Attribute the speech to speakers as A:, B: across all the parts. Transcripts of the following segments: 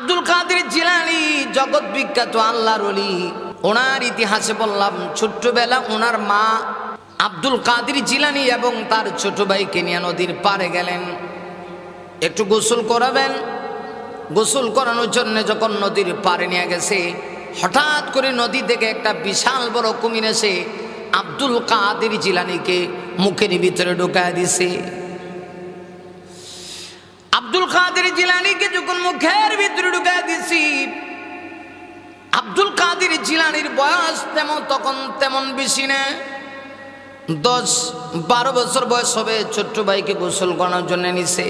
A: আব্দুল কাদের জিলানি জগৎ বিখ্যাত আল্লাহর অলি ওনার ইতিহাসে বললাম ছোট্টবেলা ওনার মা আব্দুল কাদের জিলানি এবং তার ছোট ভাই কেনিয়া নদীর পারে গেলেন একটু গোসল করাবেন গোসল করানোর জন্য যখন নদীর পারে নিয়ে গেছে হঠাৎ করে নদী থেকে একটা বিশাল বড় কুমির এসে আব্দুল কাদের জিলানিকে মুখের ভিতরে ঢুকায় দিছে আব্দুল কাদের জিলানিকে যখন মুখের ভিতরে ঢুকায় দিছি আব্দুল কাদের জিলানির বয়স তেমন তখন তেমন বেশি না দশ বারো বছর বয়স হবে ছোট্ট ভাইকে গোসল করানোর জন্য নিছে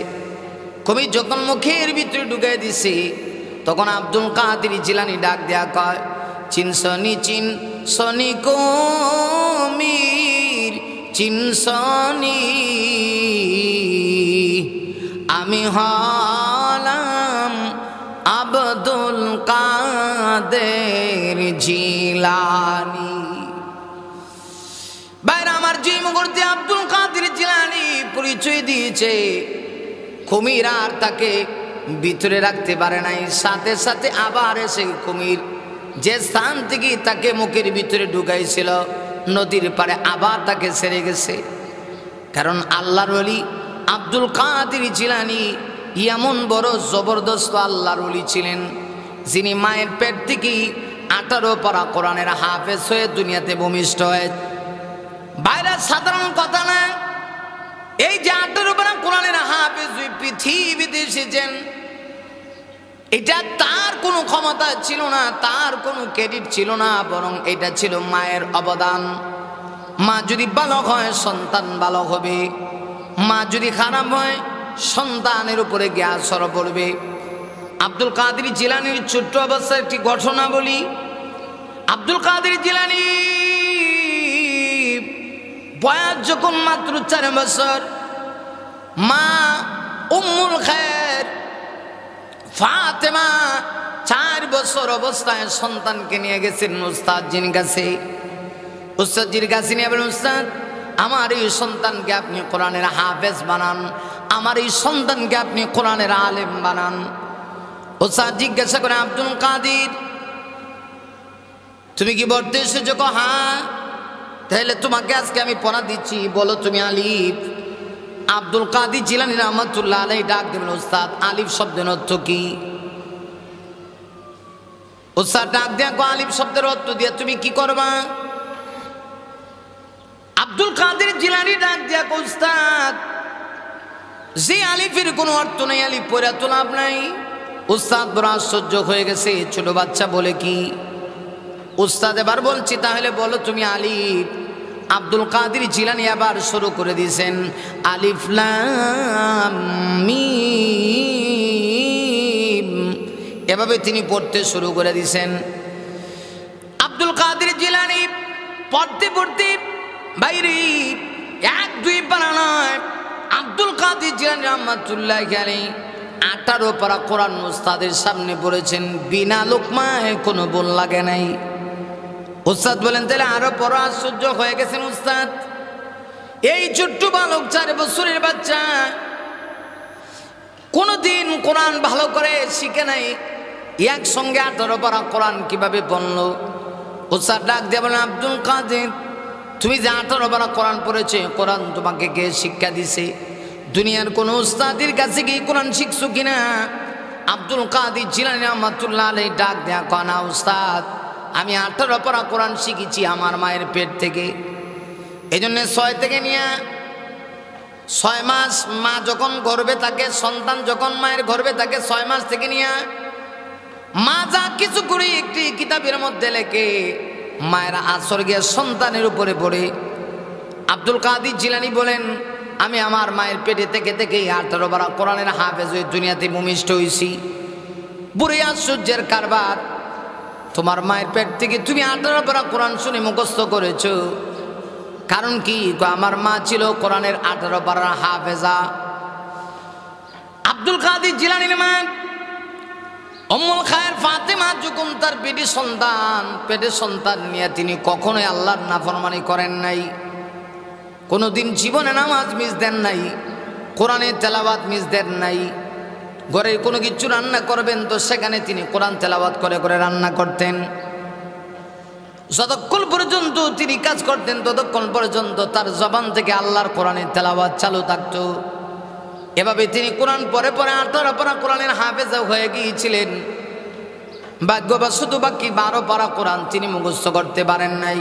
A: কবি যখন মুখের ভিতরে ঢুকায় দিছি তখন আব্দুল কাদের জিলানি ডাক দেয়া কয় চিন সনি চিন সনি কমির চিন সনি আমি হলাম আবদুল কাদের জিলানি বাইরে আমার জিম করতে আব্দুল কাদের জিলানি পরিচয় দিয়েছে কুমির আর তাকে ভিতরে রাখতে পারে নাই সাথে সাথে আবার এসে কুমির যে স্থান থেকে তাকে মুখের ভিতরে ঢুকাইছিল নদীর পাড়ে আবার তাকে সেরে গেছে কারণ আল্লাহর অলি আব্দুল কাদির জিলানি এমন বড় জবরদস্ত আল্লাহর রুলি ছিলেন যিনি মায়ের পেট থেকেই আঠারো পরা কোরআনের হাফেজ হয়ে দুনিয়াতে ভূমিষ্ঠ হয়ে বাইরে সাধারণ কথা না এই যে আঠারো পরা কোরআনের হাফেজ পৃথিবীতে এসেছেন এটা তার কোনো ক্ষমতা ছিল না তার কোনো ক্রেডিট ছিল না বরং এটা ছিল মায়ের অবদান মা যদি বালক হয় সন্তান বালক হবে মা যদি খারাপ হয় সন্তানের উপরে জ্ঞান সর পড়বে আব্দুল কাদের জিলানির ছোট্ট অবস্থার একটি ঘটনা বলি আব্দুল কাদের জিলানি বয়স যখন মাত্র চার বছর মা উম্মুল খায়ের ফাতেমা চার বছর অবস্থায় সন্তানকে নিয়ে গেছেন উস্তাদজির কাছে উস্তাদজির কাছে নিয়ে বলেন উস্তাদ আমার এই সন্তানকে আপনি কোরআনের হাফেজ বানান আমার এই সন্তানকে আপনি কোরআনের আলেম বানান ও স্যার জিজ্ঞাসা করে আব্দুল কাদির তুমি কি বলতে এসেছো কো হ্যাঁ তাহলে তোমাকে আজকে আমি পড়া দিচ্ছি বলো তুমি আলিফ আব্দুল কাদির জিলানি রহমতুল্লাহ আলাই ডাক দেবেন ওস্তাদ আলিফ শব্দের অর্থ কি ওস্তাদ ডাক দেয়া আলিফ শব্দের অর্থ দিয়ে তুমি কি করবা আব্দুল কাদের জিলানি ডাক দিয়া উস্তাদ যে আলিফের কোনো অর্থ নেই আলিফ পরে তো লাভ নাই উস্তাদ বড় আশ্চর্য হয়ে গেছে ছোট বাচ্চা বলে কি উস্তাদ এবার বলছি তাহলে বলো তুমি আলিফ আব্দুল কাদের জিলানি আবার শুরু করে দিয়েছেন আলিফলাম এভাবে তিনি পড়তে শুরু করে দিয়েছেন আব্দুল কাদের জিলানি পড়তে পড়তে বাইরে এক দুই পারা নয় আব্দুল কাদির জিয়ান রহমাতুল্লাহ গেলে আঠারো পারা কোরআন উস্তাদের সামনে বলেছেন বিনা লোকমায় কোনো বোল লাগে নাই উস্তাদ বলেন তাহলে আরো বড় আশ্চর্য হয়ে গেছেন উস্তাদ এই ছোট্ট বালক চার বছরের বাচ্চা কোনোদিন কোরআন ভালো করে শিখে নাই একসঙ্গে আঠারো পারা কোরআন কিভাবে বললো উস্তাদ ডাক দিয়ে বলেন আব্দুল কাদের তুমি যে আঠারো কোরআন পড়েছে কোরআন তোমাকে কে শিক্ষা দিছে দুনিয়ার কোনো উস্তাদির কাছে গিয়ে কোরআন শিখছো কিনা আব্দুল কাদির জিলানি রহমাতুল্লাহ আলী ডাক দেয়া কানা উস্তাদ আমি আঠারো পরা কোরআন শিখেছি আমার মায়ের পেট থেকে এই জন্যে ছয় থেকে নিয়ে ছয় মাস মা যখন গর্বে থাকে সন্তান যখন মায়ের গর্বে থাকে ছয় মাস থেকে নিয়ে মা যা কিছু করি একটি কিতাবের মধ্যে লেখে মায়েরা আসর গিয়ে সন্তানের উপরে পড়ে আব্দুল কাদির জিলানি বলেন আমি আমার মায়ের পেটে থেকে থেকেই আঠারো বারা কোরআনের হাফেজ হয়ে দুনিয়াতে ভূমিষ্ঠ হয়েছি বুড়ি আশ্চর্যের কারবার তোমার মায়ের পেট থেকে তুমি আঠারো বারা কোরআন শুনে মুখস্থ করেছ কারণ কি আমার মা ছিল কোরআনের আঠারো বারা হাফেজা আব্দুল কাদির জিলানির মায়ের অম্মুল খায়ের ফাতেমা যখন তার পেটে সন্তান পেটে সন্তান নিয়ে তিনি কখনোই আল্লাহর নাফরমানি করেন নাই কোনো দিন জীবনে নামাজ মিস দেন নাই কোরআনে তেলাবাত মিস দেন নাই ঘরের কোনো কিছু রান্না করবেন তো সেখানে তিনি কোরআন তেলাবাত করে করে রান্না করতেন যতক্ষণ পর্যন্ত তিনি কাজ করতেন ততক্ষণ পর্যন্ত তার জবান থেকে আল্লাহর কোরআনের তেলাবাত চালু থাকতো এভাবে তিনি কোরআন পরে পরে আঠারো পারা কোরআনের হাফেজ হয়ে গিয়েছিলেন বা শুধু বাকি বারো পারা কোরআন তিনি মুখস্থ করতে পারেন নাই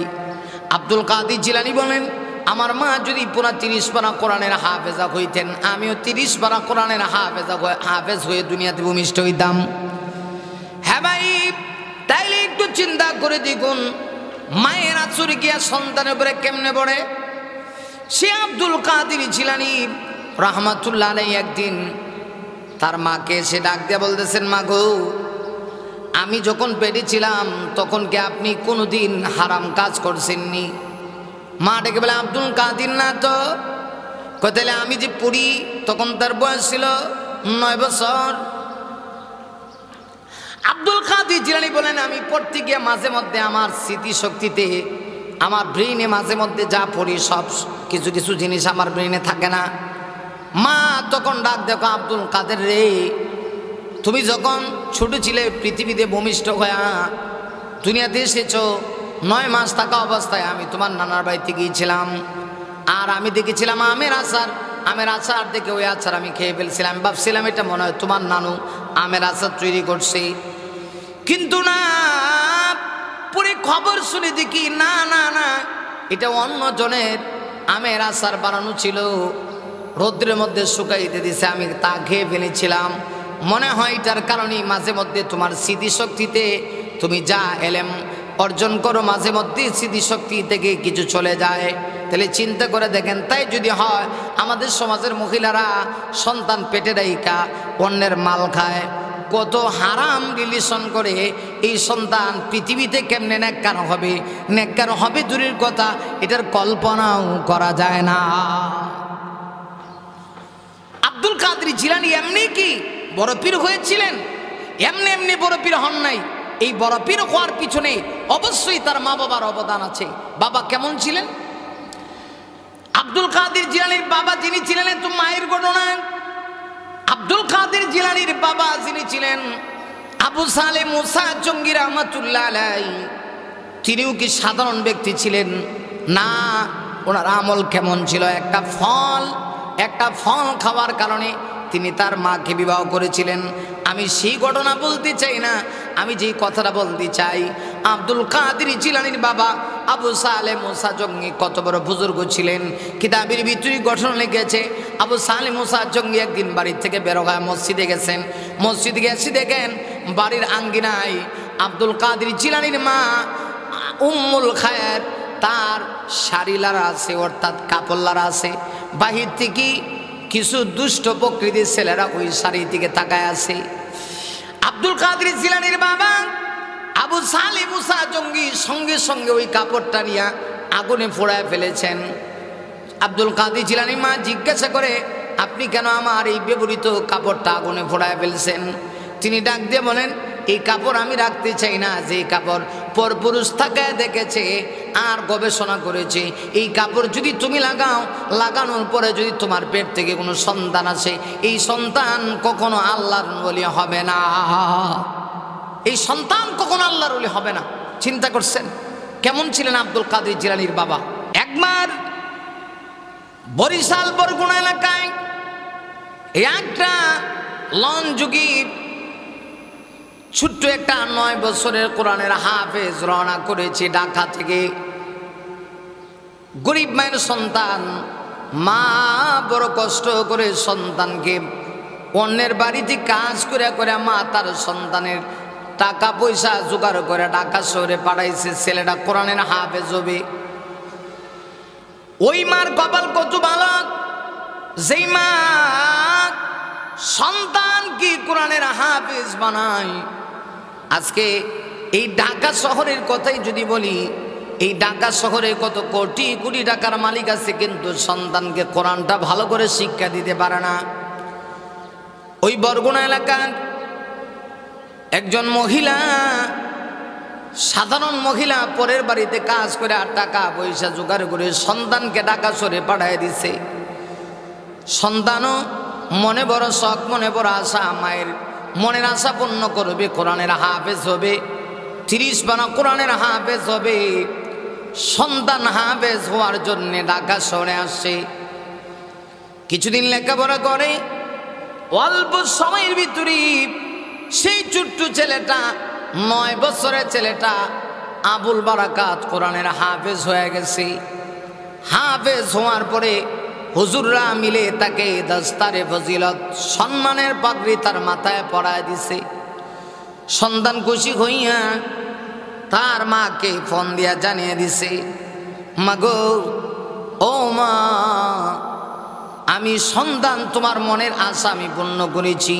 A: আব্দুল কাদি জিলানি বলেন আমার মা যদি পুরা তিরিশ পারা কোরআনের হাফেজা হইতেন আমিও তিরিশ পারা কোরআনের হাফেজা হাফেজ হয়ে দুনিয়াতে ভূমিষ্ঠ হইতাম হ্যাঁ ভাই তাইলে একটু চিন্তা করে দেখুন মায়ের আচুর গিয়া সন্তানের উপরে কেমনে পড়ে সে আব্দুল কাদির জিলানি রহমাতুল্লা আলাই একদিন তার মাকে সে ডাক দিয়ে বলতেছেন মা গো আমি যখন পেরেছিলাম তখন কি আপনি কোনো দিন হারাম কাজ করছেননি মা ডেকে বলে আব্দুল কাদির না তো কোথায় আমি যে পড়ি তখন তার বয়স ছিল নয় বছর আব্দুল খাদি জিলানি বলেন আমি পড়তে গিয়ে মাঝে মধ্যে আমার স্মৃতিশক্তিতে আমার ব্রেইনে মাঝে মধ্যে যা পড়ি সব কিছু কিছু জিনিস আমার ব্রেনে থাকে না মা তখন ডাক দেখো আব্দুল কাদের রে তুমি যখন ছোট ছিলে পৃথিবীতে ভূমিষ্ঠ হয়া দুনিয়াতে এসেছ নয় মাস থাকা অবস্থায় আমি তোমার নানার বাড়িতে গিয়েছিলাম আর আমি দেখেছিলাম আমের আচার আমের আচার দেখে ওই আচার আমি খেয়ে ফেলছিলাম ভাবছিলাম এটা মনে হয় তোমার নানু আমের আচার তৈরি করছে কিন্তু না পরে খবর শুনে দেখি না না না এটা অন্য জনের আমের আচার বানানো ছিল রৌদ্রের মধ্যে শুকাইতে দিছে আমি তা খেয়ে ফেলেছিলাম মনে হয় এটার কারণেই মাঝে মধ্যে তোমার স্মৃতিশক্তিতে তুমি যা এলেম অর্জন করো মাঝে মধ্যে স্মৃতিশক্তি থেকে কিছু চলে যায় তাহলে চিন্তা করে দেখেন তাই যদি হয় আমাদের সমাজের মহিলারা সন্তান পেটে দায়িকা অন্যের মাল খায় কত হারাম রিলেশন করে এই সন্তান পৃথিবীতে কেমনে ন্যাক্কার হবে ন্যাক্কার হবে দূরের কথা এটার কল্পনাও করা যায় না আব্দুল কাদরি জিলানি এমনি কি বড় পীর হয়েছিলেন এমনি এমনি বড় পীর হন নাই এই বড় পীর হওয়ার পিছনে অবশ্যই তার মা বাবার অবদান আছে বাবা কেমন ছিলেন আব্দুল কাদির জিলানির বাবা যিনি ছিলেন তো মায়ের ঘটনা আব্দুল কাদির জিলানির বাবা যিনি ছিলেন আবু সালে মুসা জঙ্গির রহমতুল্লাহ তিনিও কি সাধারণ ব্যক্তি ছিলেন না ওনার আমল কেমন ছিল একটা ফল একটা ফল খাওয়ার কারণে তিনি তার মাকে বিবাহ করেছিলেন আমি সেই ঘটনা বলতে চাই না আমি যেই কথাটা বলতে চাই আব্দুল কাদির জিলানির বাবা আবু সালে মোসা জঙ্গি কত বড় বুজুর্গ ছিলেন কিতাবের ভিতরে গঠন লিখেছে আবু সালে মোসা জঙ্গি একদিন বাড়ির থেকে বেরো হয় মসজিদে গেছেন মসজিদে গেছি দেখেন বাড়ির আঙ্গিনাই আব্দুল কাদির জিলানির মা উম্মুল খায়ের তার শাড়ি লারা আছে অর্থাৎ কাপড় লারা আছে বাহির থেকে কিছু দুষ্ট প্রকৃতির ছেলেরা ওই শাড়ির দিকে তাকায় আছে আব্দুল কাদরি জিলানির বাবা আবু সালি মুসা জঙ্গি সঙ্গে সঙ্গে ওই কাপড়টা নিয়ে আগুনে ফোড়ায় ফেলেছেন আব্দুল কাদির জিলানি মা জিজ্ঞাসা করে আপনি কেন আমার এই ব্যবহৃত কাপড়টা আগুনে ফোড়ায় ফেলছেন তিনি ডাক দিয়ে বলেন এই কাপড় আমি রাখতে চাই না যে কাপড় পরপুরুষ থাকে দেখেছে আর গবেষণা করেছে এই কাপড় যদি তুমি লাগাও লাগানোর পরে যদি তোমার পেট থেকে কোনো সন্তান আসে এই সন্তান কখনো আল্লাহর বলি হবে না এই সন্তান কখনো আল্লাহর বলি হবে না চিন্তা করছেন কেমন ছিলেন আব্দুল কাদের জিলানির বাবা একবার বরিশাল বরগুনা এলাকায় একটা লঞ্চ যুগীর ছোট্ট একটা নয় বছরের কোরআনের হাফেজ রওনা করেছে ঢাকা থেকে গরিব মায়ের সন্তান মা বড় কষ্ট করে সন্তানকে অন্যের বাড়িতে কাজ করে করে মা তার সন্তানের টাকা পয়সা জোগাড় করে ঢাকা শহরে পাঠাইছে ছেলেটা কোরআনের হাফেজ হবে ওই মার কপাল কত বালক যেই মা সন্তান কি কোরআনের হাফেজ বানাই আজকে এই ঢাকা শহরের কথাই যদি বলি এই ঢাকা শহরে কত কোটি কোটি টাকার মালিক আছে কিন্তু সন্তানকে কোরআনটা ভালো করে শিক্ষা দিতে পারে না ওই বরগুনা এলাকার একজন মহিলা সাধারণ মহিলা পরের বাড়িতে কাজ করে আর টাকা পয়সা জোগাড় করে সন্তানকে ডাকা সরে পাঠায় দিছে সন্তানও মনে বড় শখ মনে বড় আশা মায়ের মনের আশা পূর্ণ করবে কোরআনের হাফেজ হবে তিরিশ বানা কোরআনের হাফেজ হবে সন্তান হাফেজ হওয়ার জন্য ঢাকা শহরে আসে কিছুদিন লেখাপড়া করে অল্প সময়ের ভিতরে সেই ছোট্ট ছেলেটা নয় বছরের ছেলেটা আবুল বারাকাত কোরআনের হাফেজ হয়ে গেছে হাফেজ হওয়ার পরে হুজুররা মিলে তাকে দস্তারে ফজিলত সম্মানের পাগড়ি তার মাথায় পড়ায় দিছে সন্তান খুশি হইয়া তার মাকে ফোন দিয়া জানিয়ে দিছে মাগো ও মা আমি সন্তান তোমার মনের আশা আমি পূর্ণ করেছি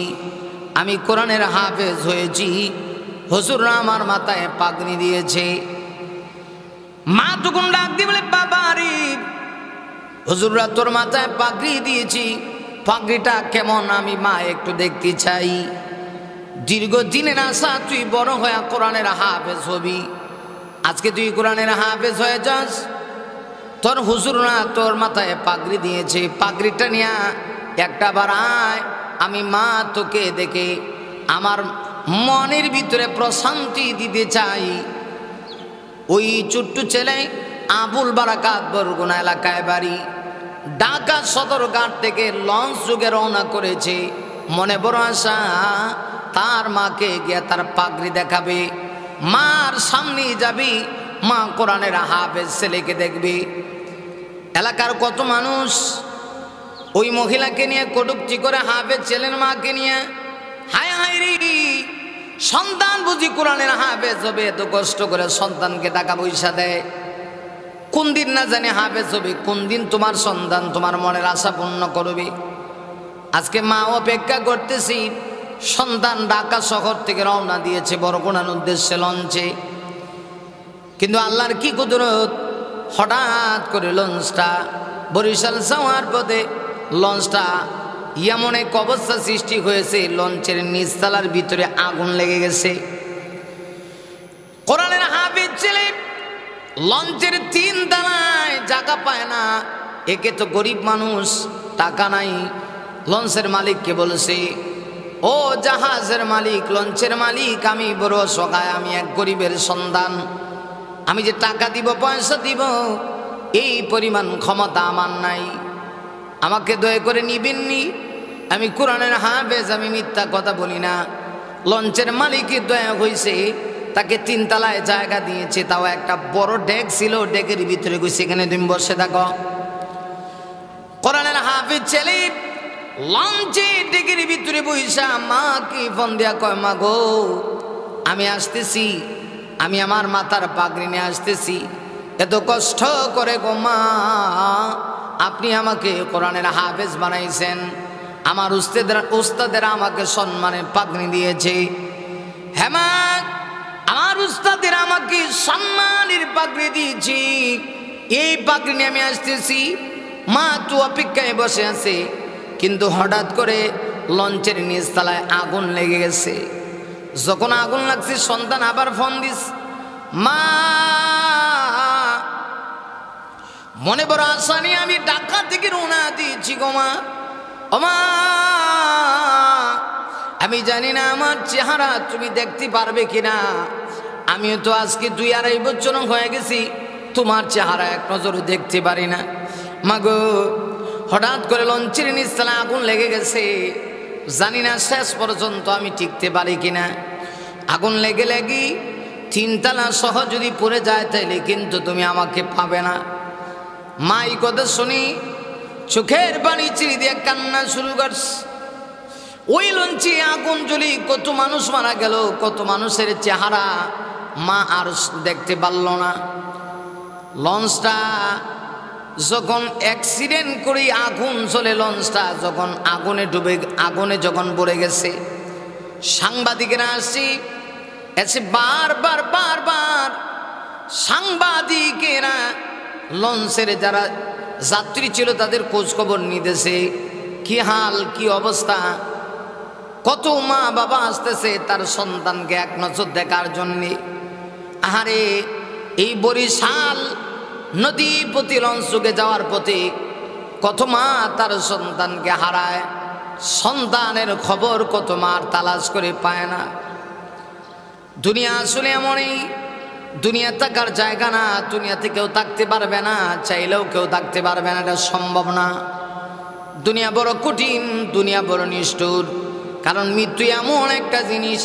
A: আমি কোরআনের হাফেজ হয়েছি হজুররা আমার মাথায় পাগড়ি দিয়েছে মা তখন ডাক দিয়ে বলে বাবা আরিফ হুজুররা তোর মাথায় পাগড়ি দিয়েছি পাগড়িটা কেমন আমি মা একটু দেখতে চাই দীর্ঘদিনের আশা তুই বড় হয়ে কোরআনের হাফেজ হবি আজকে তুই কোরআনের হাফেজ হয়ে যাস তোর হুজুর না তোর মাথায় পাগড়ি দিয়েছে পাগড়িটা নিয়া একটা বার আয় আমি মা তোকে দেখে আমার মনের ভিতরে প্রশান্তি দিতে চাই ওই ছোট্ট ছেলে আবুল বারাকাত বরগুনা এলাকায় বাড়ি ঢাকা সদরঘাট থেকে লঞ্চ যুগে রওনা করেছে মনে বড় আশা তার মাকে গিয়ে তার পাগড়ি দেখাবে মার সামনে যাবি মা কোরআনের হাফেজ ছেলেকে দেখবি এলাকার কত মানুষ ওই মহিলাকে নিয়ে কটুকচি করে হাফেজ ছেলের মাকে নিয়ে হায় হায় রে সন্তান বুঝি কোরআনের হাফেজ হবে এত কষ্ট করে সন্তানকে টাকা পয়সা দেয় কোন দিন না জানি হাবে ছবি কোন দিন তোমার সন্তান তোমার মনের আশা পূর্ণ করবে আজকে মা অপেক্ষা করতেছি সন্তান ঢাকা শহর থেকে রওনা দিয়েছে বরগুনার উদ্দেশ্যে লঞ্চে কিন্তু আল্লাহর কি কুদরত হঠাৎ করে লঞ্চটা বরিশাল সাওয়ার পথে লঞ্চটা এমন এক অবস্থা সৃষ্টি হয়েছে লঞ্চের নিচতলার ভিতরে আগুন লেগে গেছে কোরআনের লঞ্চের তিন দানায় জায়গা পায় না একে তো গরিব মানুষ টাকা নাই লঞ্চের মালিককে বলছে ও জাহাজের মালিক লঞ্চের মালিক আমি বড় সকায় আমি এক গরিবের সন্ধান আমি যে টাকা দিব পয়সা দিব এই পরিমাণ ক্ষমতা আমার নাই আমাকে দয়া করে নিবেননি আমি কোরআনের হাফেজ আমি মিথ্যা কথা বলি না লঞ্চের মালিকের দয়া হয়েছে তাকে তিন তালায় জায়গা দিয়েছে তাও একটা বড় ডেক ছিল ডেকের ভিতরে গেছি সেখানে তুমি বসে থাকো কোরআনের হাফিজ ছেলে লঞ্চে ডেকের ভিতরে বইসা মা কি ফোন দিয়া কয় মা গো আমি আসতেছি আমি আমার মাথার পাগরি নিয়ে আসতেছি এত কষ্ট করে গো মা আপনি আমাকে কোরআনের হাফেজ বানাইছেন আমার উস্তাদের উস্তাদের আমাকে সম্মানে পাগনি দিয়েছে হেমা হ্যাঁ উস্তাদের আমাকে সম্মানের পাগড়ি দিয়েছি এই পাগড়ি নিয়ে আমি আসতেছি মা তু অপেক্ষায় বসে আছে কিন্তু হঠাৎ করে লঞ্চের তালায় আগুন লেগে গেছে যখন আগুন লাগছে সন্তান আবার ফোন দিস মা মনে বড় আশা নিয়ে আমি ঢাকা থেকে রোনা দিয়েছি গো মা আমি জানি না আমার চেহারা তুমি দেখতে পারবে কিনা আমিও তো আজকে দুই আড়াই বছর হয়ে গেছি তোমার চেহারা এক নজর দেখতে পারি না মাগো হঠাৎ করে লঞ্চের নিচতলা আগুন লেগে গেছে জানি না শেষ পর্যন্ত আমি টিকতে পারি কিনা আগুন লেগে লেগি তিনতলা সহ যদি পড়ে যায় তাইলে কিন্তু তুমি আমাকে পাবে না মা এই কথা শুনি চোখের পানি চিড়ি দিয়ে কান্না শুরু করস ওই লঞ্চে আগুন জ্বলি কত মানুষ মারা গেল কত মানুষের চেহারা মা আর দেখতে পারল না লঞ্চটা যখন অ্যাক্সিডেন্ট করে আগুন চলে লঞ্চটা যখন আগুনে ডুবে আগুনে যখন পড়ে গেছে সাংবাদিকেরা আসি এসে বারবার বারবার সাংবাদিকেরা লঞ্চের যারা যাত্রী ছিল তাদের খোঁজখবর নিতেছে কি হাল কি অবস্থা কত মা বাবা আসতেছে তার সন্তানকে এক নজর দেখার জন্যে আহারে এই বরিশাল নদী প্রতিলঞ্চকে যাওয়ার পথে কত মা তার সন্তানকে হারায় সন্তানের খবর কত মার তালাশ করে পায় না দুনিয়া আসলে এমনই দুনিয়া থাকার জায়গা না দুনিয়াতে কেউ থাকতে পারবে না চাইলেও কেউ থাকতে পারবে না এটা সম্ভব না দুনিয়া বড় কঠিন দুনিয়া বড় নিষ্ঠুর কারণ মৃত্যু এমন একটা জিনিস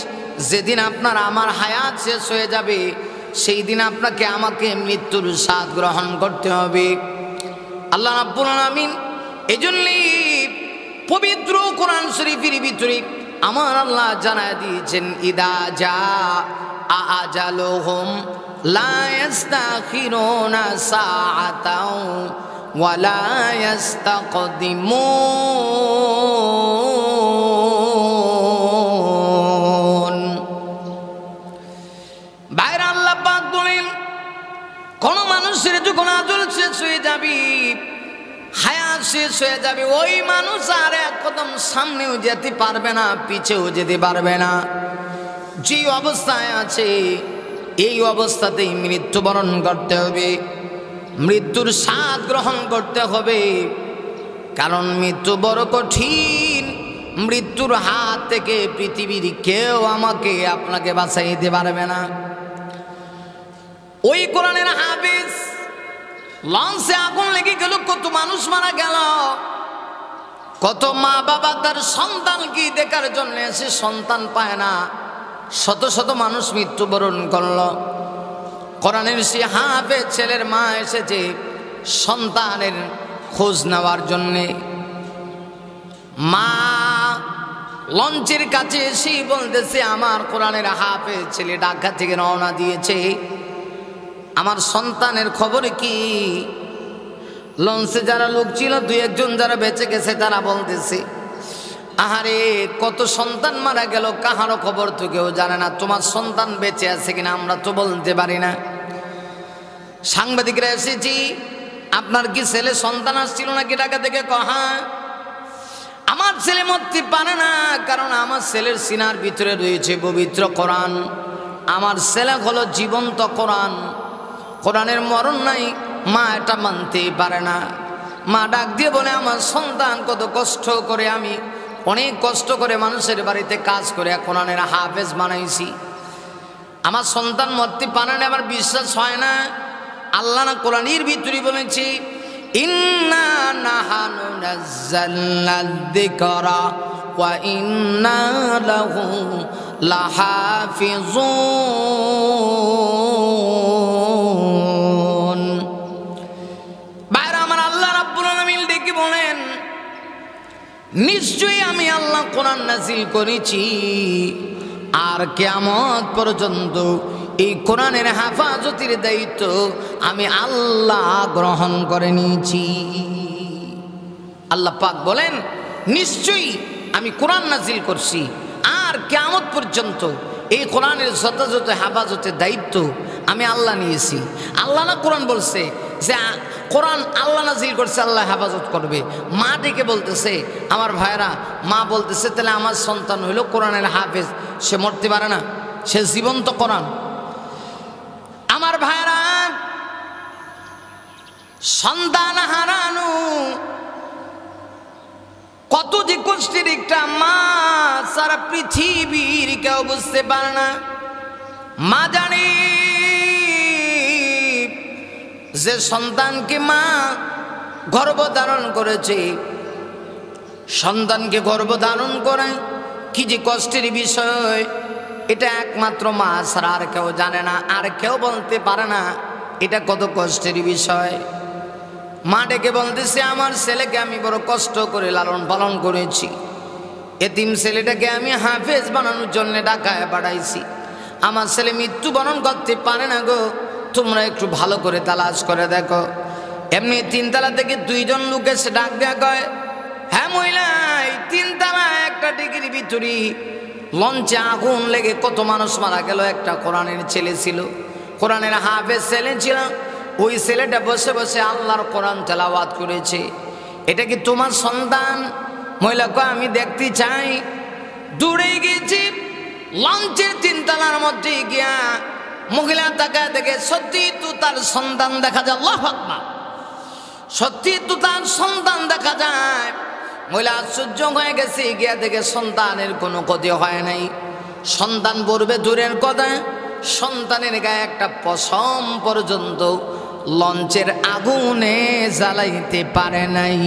A: যেদিন আপনার আমার হায়াত শেষ হয়ে যাবে সেই দিন আপনাকে আমাকে মৃত্যুর স্বাদ গ্রহণ করতে হবে আল্লাহ রাব্বুল আমিন এজন্যই পবিত্র কোরআন শরীফের ভিতরে আমার আল্লাহ জানা দিয়েছেন ইদা যা আজালোহম লা ইয়াস্তাখিরুনা সাআতাও ওয়া লা ইয়াস্তাকদিমুন যখন আজল শেষ হয়ে যাবি হায়া শেষ হয়ে যাবে ওই মানুষ আর এক কদম সামনেও যেতে পারবে না পিছেও যেতে পারবে না যে অবস্থায় আছে এই অবস্থাতেই মৃত্যুবরণ করতে হবে মৃত্যুর স্বাদ গ্রহণ করতে হবে কারণ মৃত্যু বড় কঠিন মৃত্যুর হাত থেকে পৃথিবীর কেউ আমাকে আপনাকে দিতে পারবে না ওই কোরআনের হাফিজ লঞ্চে আগুন লেগে গেল কত মানুষ মারা গেল কত মা বাবা তার সন্তান কি দেখার জন্য সে সন্তান পায় না শত শত মানুষ মৃত্যুবরণ করল কোরআনের সে হাফে ছেলের মা এসেছে সন্তানের খোঁজ নেওয়ার জন্যে মা লঞ্চের কাছে এসেই বলতেছে আমার কোরআনের হাফে ছেলে ঢাকা থেকে রওনা দিয়েছে আমার সন্তানের খবর কি লঞ্চে যারা লোক ছিল দুই একজন যারা বেঁচে গেছে তারা বলতেছে আহারে কত সন্তান মারা গেল কাহারও খবর তো কেউ জানে না তোমার সন্তান বেঁচে আছে কিনা আমরা তো বলতে পারি না সাংবাদিকরা এসেছি আপনার কি ছেলে সন্তান আসছিল নাকি টাকা থেকে কহা হ্যাঁ। আমার ছেলে মরতে পারে না কারণ আমার ছেলের সিনার ভিতরে রয়েছে পবিত্র কোরআন আমার ছেলে হলো জীবন্ত কোরআন কোরআনের মরণ নাই মা এটা মানতেই পারে না মা ডাক দিয়ে বলে আমার সন্তান কত কষ্ট করে আমি অনেক কষ্ট করে মানুষের বাড়িতে কাজ করে কোরআনের হাফেজ বানাইছি আমার সন্তান মরতে পারে না আমার বিশ্বাস হয় না আল্লাহ না কোরআনির ভিতরে বলেছি ইন্না ওয়া লাহু লাহাফিজুন নিশ্চয়ই আমি আল্লাহ কোরআন নাজিল করেছি আর কেমন পর্যন্ত এই কোরআনের হেফাজতির দায়িত্ব আমি আল্লাহ গ্রহণ করে নিয়েছি আল্লাহ পাক বলেন নিশ্চয়ই আমি কোরআন নাজিল করছি আর কেমন পর্যন্ত এই কোরআনের যথাযথ হেফাজতের দায়িত্ব আমি আল্লাহ নিয়েছি আল্লাহ না কোরআন বলছে যে কোরআন আল্লাহ নাজিল করছে আল্লাহ হেফাজত করবে মা ডেকে বলতেছে আমার ভাইরা মা বলতেছে তাহলে আমার সন্তান হইল কোরআনের হাফেজ সে মরতে পারে না সে জীবন্ত কোরআন আমার ভাইরা সন্তান হারানু কত যে গোষ্ঠীর একটা মা সারা পৃথিবীর কেউ বুঝতে পারে না মা জানি যে সন্তানকে মা ধারণ করেছে সন্তানকে ধারণ করে কি যে কষ্টের বিষয় এটা একমাত্র মা ছাড়া আর কেউ জানে না আর কেউ বলতে পারে না এটা কত কষ্টের বিষয় মা ডেকে বলতেছে আমার ছেলেকে আমি বড় কষ্ট করে লালন পালন করেছি এতিম ছেলেটাকে আমি হাফেজ বানানোর জন্য ডাকায় পাঠাইছি আমার ছেলে মৃত্যুবরণ করতে পারে না গো তোমরা একটু ভালো করে তালাশ করে দেখো এমনি তিনতলা থেকে দুইজন লোক এসে ডাক দেয়া কয় হ্যাঁ মহিলা এই তিনতলা একটা ডিগ্রির ভিতরে লঞ্চে আগুন লেগে কত মানুষ মারা গেল একটা কোরআনের ছেলে ছিল কোরআনের হাফের ছেলে ছিল ওই ছেলেটা বসে বসে আল্লাহর কোরআন তেলাওয়াত করেছে এটা কি তোমার সন্তান মহিলা কয় আমি দেখতে চাই দূরে গিয়েছি লঞ্চের তিনতলার মধ্যে গিয়া মহিলা তাকায় দেখে সত্যি তো তার সন্তান দেখা যায় আল্লাহ সত্যি তো তার সন্তান দেখা যায় মহিলা আশ্চর্য হয়ে গেছে গিয়া দেখে সন্তানের কোনো ক্ষতি হয় নাই সন্তান পড়বে দূরের কথা সন্তানের গায়ে একটা পশম পর্যন্ত লঞ্চের আগুনে জ্বালাইতে পারে নাই